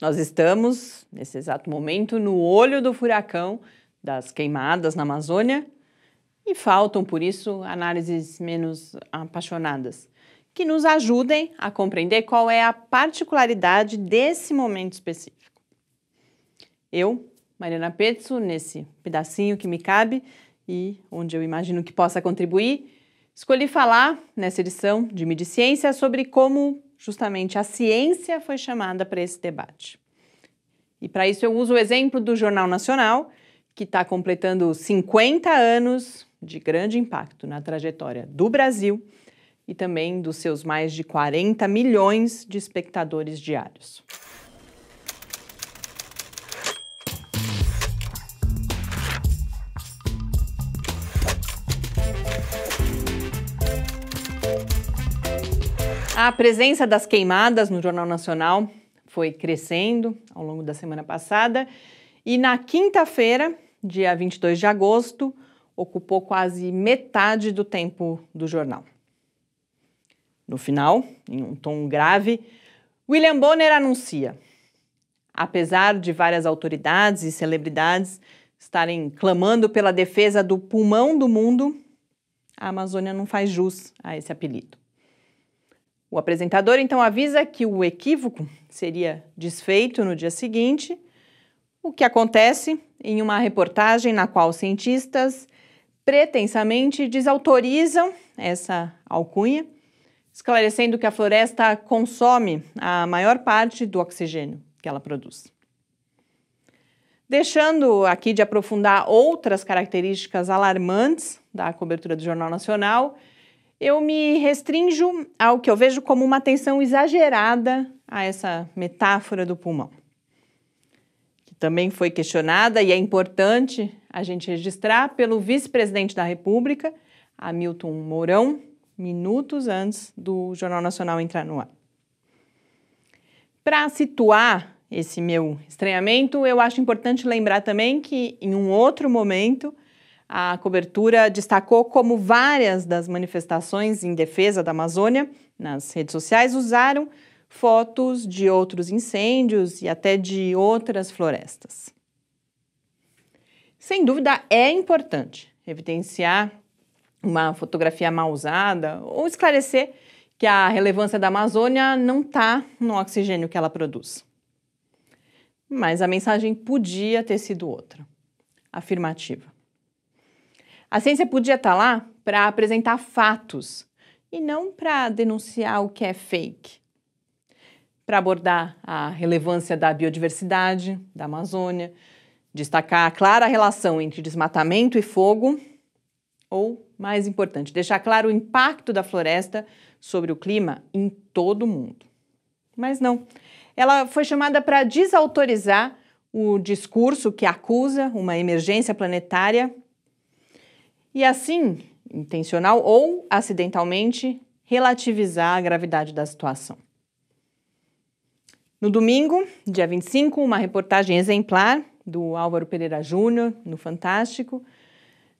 Nós estamos, nesse exato momento, no olho do furacão das queimadas na Amazônia e faltam, por isso, análises menos apaixonadas, que nos ajudem a compreender qual é a particularidade desse momento específico. Eu, Mariana Pezzo, nesse pedacinho que me cabe e onde eu imagino que possa contribuir, escolhi falar, nessa edição de Mediciência, sobre como justamente a ciência foi chamada para esse debate. E para isso eu uso o exemplo do Jornal Nacional, que está completando 50 anos de grande impacto na trajetória do Brasil e também dos seus mais de 40 milhões de espectadores diários. A presença das queimadas no Jornal Nacional foi crescendo ao longo da semana passada e na quinta-feira, dia 22 de agosto, ocupou quase metade do tempo do jornal. No final, em um tom grave, William Bonner anuncia: apesar de várias autoridades e celebridades estarem clamando pela defesa do pulmão do mundo, a Amazônia não faz jus a esse apelido. O apresentador então avisa que o equívoco seria desfeito no dia seguinte, o que acontece em uma reportagem na qual cientistas pretensamente desautorizam essa alcunha, esclarecendo que a floresta consome a maior parte do oxigênio que ela produz. Deixando aqui de aprofundar outras características alarmantes da cobertura do Jornal Nacional, eu me restrinjo ao que eu vejo como uma atenção exagerada a essa metáfora do pulmão, que também foi questionada e é importante a gente registrar pelo vice-presidente da República, Hamilton Mourão, minutos antes do Jornal Nacional entrar no ar. Para situar esse meu estranhamento, eu acho importante lembrar também que, em um outro momento, a cobertura destacou como várias das manifestações em defesa da Amazônia nas redes sociais usaram fotos de outros incêndios e até de outras florestas. Sem dúvida, é importante evidenciar uma fotografia mal usada ou esclarecer que a relevância da Amazônia não está no oxigênio que ela produz. Mas a mensagem podia ter sido outra afirmativa. A ciência podia estar lá para apresentar fatos e não para denunciar o que é fake. Para abordar a relevância da biodiversidade, da Amazônia, destacar a clara relação entre desmatamento e fogo, ou, mais importante, deixar claro o impacto da floresta sobre o clima em todo o mundo. Mas não. Ela foi chamada para desautorizar o discurso que acusa uma emergência planetária e assim, intencional ou acidentalmente, relativizar a gravidade da situação. No domingo, dia 25, uma reportagem exemplar do Álvaro Pereira Júnior no Fantástico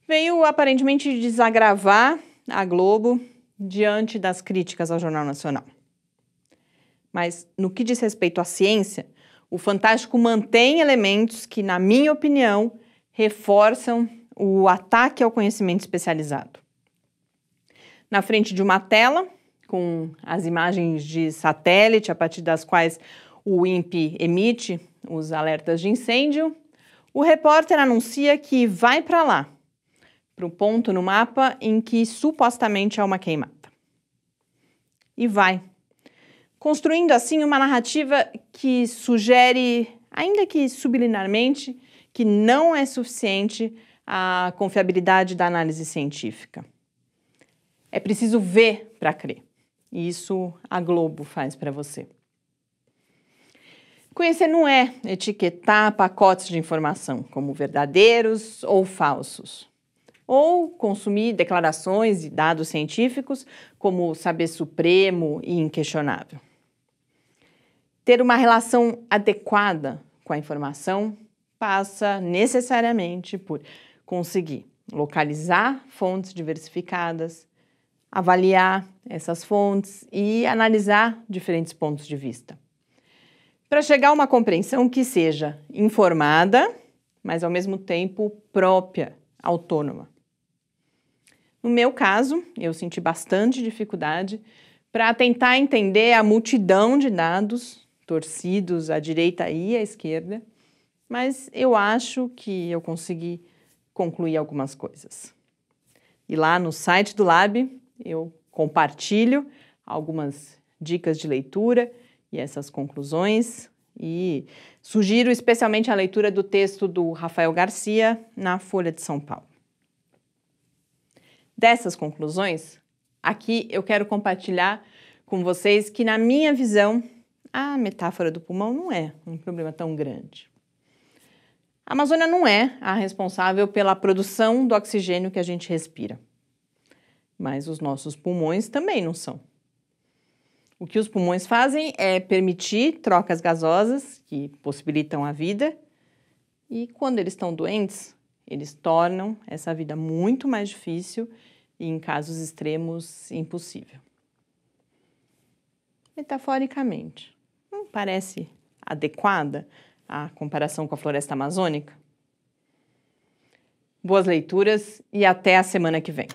veio aparentemente desagravar a Globo diante das críticas ao Jornal Nacional. Mas no que diz respeito à ciência, o Fantástico mantém elementos que, na minha opinião, reforçam o ataque ao conhecimento especializado. Na frente de uma tela, com as imagens de satélite a partir das quais o INPE emite os alertas de incêndio, o repórter anuncia que vai para lá, para o ponto no mapa em que supostamente há uma queimada. E vai, construindo assim uma narrativa que sugere, ainda que subliminarmente, que não é suficiente a confiabilidade da análise científica. É preciso ver para crer. E isso a Globo faz para você. Conhecer não é etiquetar pacotes de informação como verdadeiros ou falsos. Ou consumir declarações e dados científicos como saber supremo e inquestionável. Ter uma relação adequada com a informação passa necessariamente por conseguir localizar fontes diversificadas, avaliar essas fontes e analisar diferentes pontos de vista. Para chegar a uma compreensão que seja informada, mas ao mesmo tempo própria, autônoma. No meu caso, eu senti bastante dificuldade para tentar entender a multidão de dados torcidos à direita e à esquerda, mas eu acho que eu consegui concluir algumas coisas. E lá no site do Lab eu compartilho algumas dicas de leitura e essas conclusões e sugiro especialmente a leitura do texto do Rafael Garcia na Folha de São Paulo. Dessas conclusões, aqui eu quero compartilhar com vocês que, na minha visão, a metáfora do pulmão não é um problema tão grande. A Amazônia não é a responsável pela produção do oxigênio que a gente respira. Mas os nossos pulmões também não são. O que os pulmões fazem é permitir trocas gasosas que possibilitam a vida, e quando eles estão doentes, eles tornam essa vida muito mais difícil e, em casos extremos, impossível. Metaforicamente, não parece adequada a comparação com a floresta amazônica? Boas leituras e até a semana que vem.